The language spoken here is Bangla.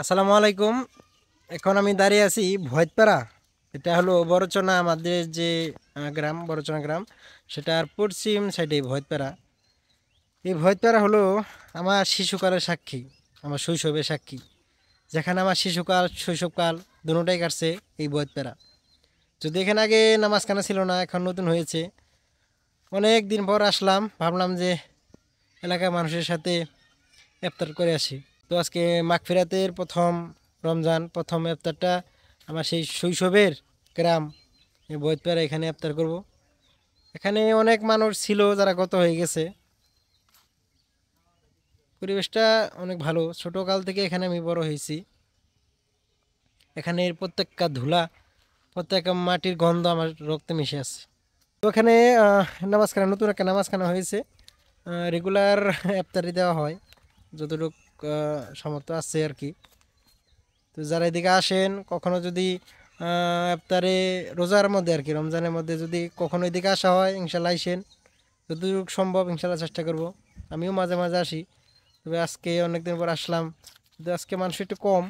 আসসালামু আলাইকুম এখন আমি দাঁড়িয়ে আছি ভয়তপাড়া এটা হলো বরচনা আমাদের যে গ্রাম বরচনা গ্রাম সেটার পশ্চিম সাইডে ভয়তপাড়া এই ভয়তপাড়া হলো আমার শিশুকালের সাক্ষী আমার শৈশবের সাক্ষী যেখানে আমার শিশুকাল শৈশবকাল দুটাই কাটছে এই ভয়তপাড়া যদি এখানে আগে নামাজ কানা ছিল না এখন নতুন হয়েছে অনেক দিন পর আসলাম ভাবলাম যে এলাকার মানুষের সাথে এফতার করে আসি তো আজকে মাগফিরাতের প্রথম রমজান প্রথম ইফতারটা আমার সেই শৈশবের গ্রাম বৈদপাড়া এখানে ইফতার করব এখানে অনেক মানুষ ছিল যারা গত হয়ে গেছে পরিবেশটা অনেক ভালো ছোটোকাল থেকে এখানে আমি বড় হয়েছি এখানের প্রত্যেকটা ধুলা প্রত্যেক মাটির গন্ধ আমার রক্তে মিশে আছে তো এখানে নামাজখানা নতুন একটা নামাজখানা হয়েছে রেগুলার ইফতারি দেওয়া হয় যতটুকু সামর্থ্য আছে আর কি তো যারা এদিকে আসেন কখনো যদি আফতারে রোজার মধ্যে আর কি রমজানের মধ্যে যদি কখনো এদিকে আসা হয় ইনশাল্লাহ আসেন যতটুকু সম্ভব ইনশাল্লাহ চেষ্টা করব আমিও মাঝে মাঝে আসি তবে আজকে অনেকদিন পর আসলাম কিন্তু আজকে মানুষ একটু কম